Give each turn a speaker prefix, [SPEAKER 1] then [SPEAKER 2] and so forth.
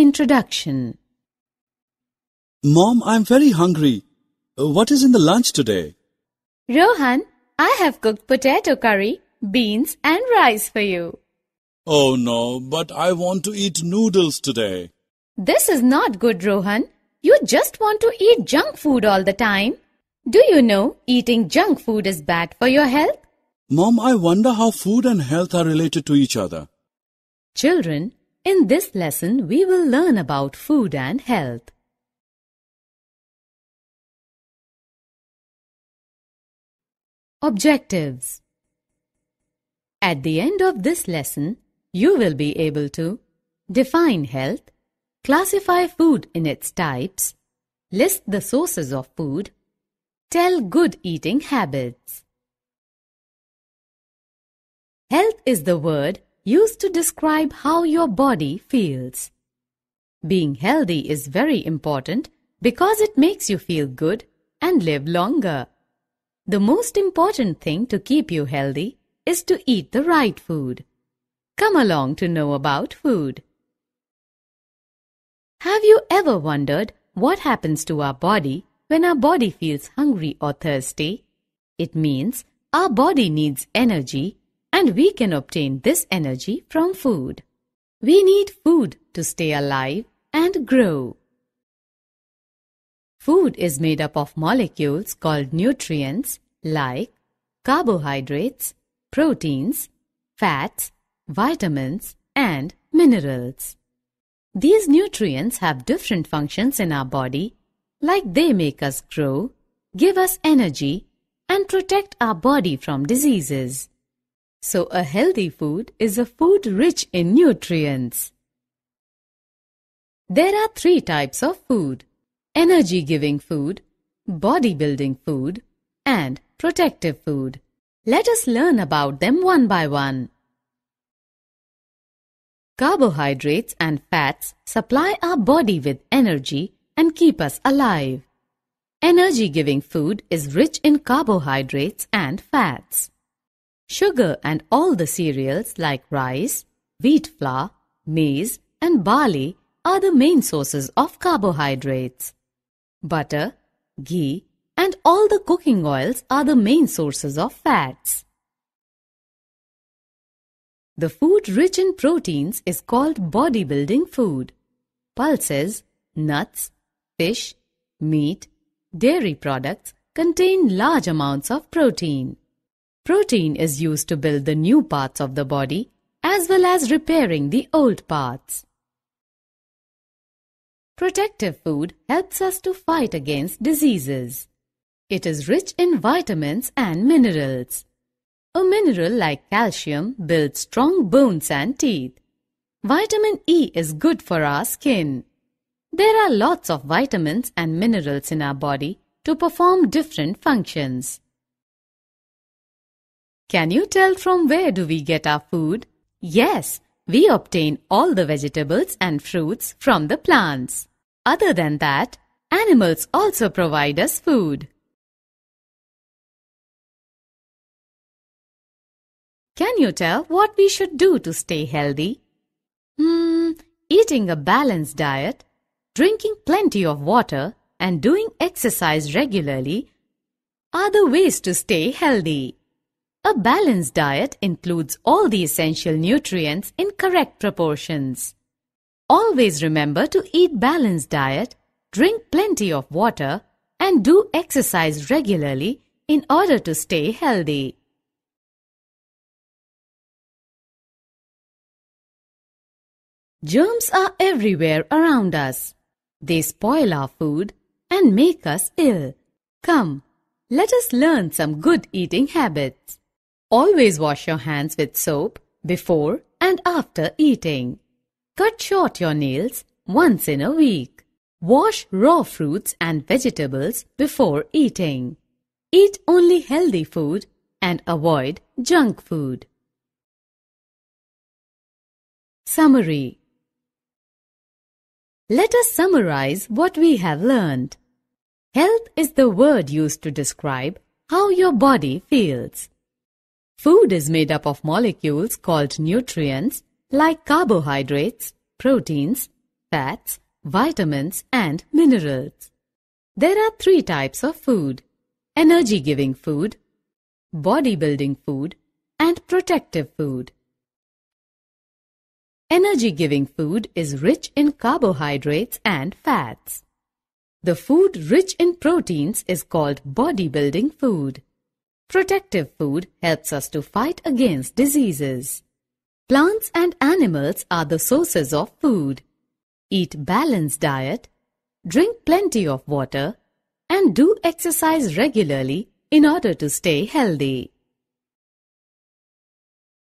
[SPEAKER 1] Introduction
[SPEAKER 2] Mom, I'm very hungry. Uh, what is in the lunch today?
[SPEAKER 1] Rohan, I have cooked potato curry, beans and rice for you.
[SPEAKER 2] Oh no, but I want to eat noodles today.
[SPEAKER 1] This is not good, Rohan. You just want to eat junk food all the time. Do you know eating junk food is bad for your health?
[SPEAKER 2] Mom, I wonder how food and health are related to each other.
[SPEAKER 1] Children, in this lesson,
[SPEAKER 2] we will learn about food and health. Objectives At the end of this lesson, you will be able to define
[SPEAKER 1] health, classify food in its types, list the sources of food, tell good eating habits. Health is the word used to describe how your body feels. Being healthy is very important because it makes you feel good and live longer. The most important thing to keep you healthy is to eat the right food. Come along to know about food. Have you ever wondered what happens to our body when our body feels hungry or thirsty? It means our body needs energy and we can obtain this energy from food. We need food to stay alive and grow. Food is made up of molecules called nutrients like carbohydrates, proteins, fats, vitamins, and minerals. These nutrients have different functions in our body, like they make us grow, give us energy, and protect our body from diseases. So a healthy food is a food rich in nutrients. There are three types of food. Energy-giving food, body-building food and protective food. Let us learn about them one by one. Carbohydrates and fats supply our body with energy and keep us alive. Energy-giving food is rich in carbohydrates and fats. Sugar and all the cereals like rice, wheat flour, maize and barley are the main sources of carbohydrates. Butter, ghee and all the cooking oils are the main sources of fats. The food rich in proteins is called bodybuilding food. Pulses, nuts, fish, meat, dairy products contain large amounts of protein. Protein is used to build the new parts of the body as well as repairing the old parts. Protective food helps us to fight against diseases. It is rich in vitamins and minerals. A mineral like calcium builds strong bones and teeth. Vitamin E is good for our skin. There are lots of vitamins and minerals in our body to perform different functions. Can you tell from where do we get our food? Yes, we obtain all the vegetables and
[SPEAKER 2] fruits from the plants. Other than that, animals also provide us food. Can you tell what we should do to stay healthy? Hmm, eating
[SPEAKER 1] a balanced diet, drinking plenty of water and doing exercise regularly are the ways to stay healthy. A balanced diet includes all the essential nutrients in correct proportions. Always remember to eat balanced diet, drink plenty of water and do
[SPEAKER 2] exercise regularly in order to stay healthy. Germs are everywhere around us. They spoil our food and make us ill.
[SPEAKER 1] Come, let us learn some good eating habits. Always wash your hands with soap before and after eating. Cut short your nails once in a week. Wash raw fruits and vegetables before eating. Eat only healthy food and avoid junk food.
[SPEAKER 2] Summary Let us summarize what we have learned. Health is the
[SPEAKER 1] word used to describe how your body feels. Food is made up of molecules called nutrients like carbohydrates, proteins, fats, vitamins, and minerals. There are three types of food energy giving food, bodybuilding food, and protective food. Energy giving food is rich in carbohydrates and fats. The food rich in proteins is called bodybuilding food. Protective food helps us to fight against diseases. Plants and animals are the sources of food. Eat balanced diet, drink plenty of water, and do
[SPEAKER 2] exercise regularly in order to stay healthy.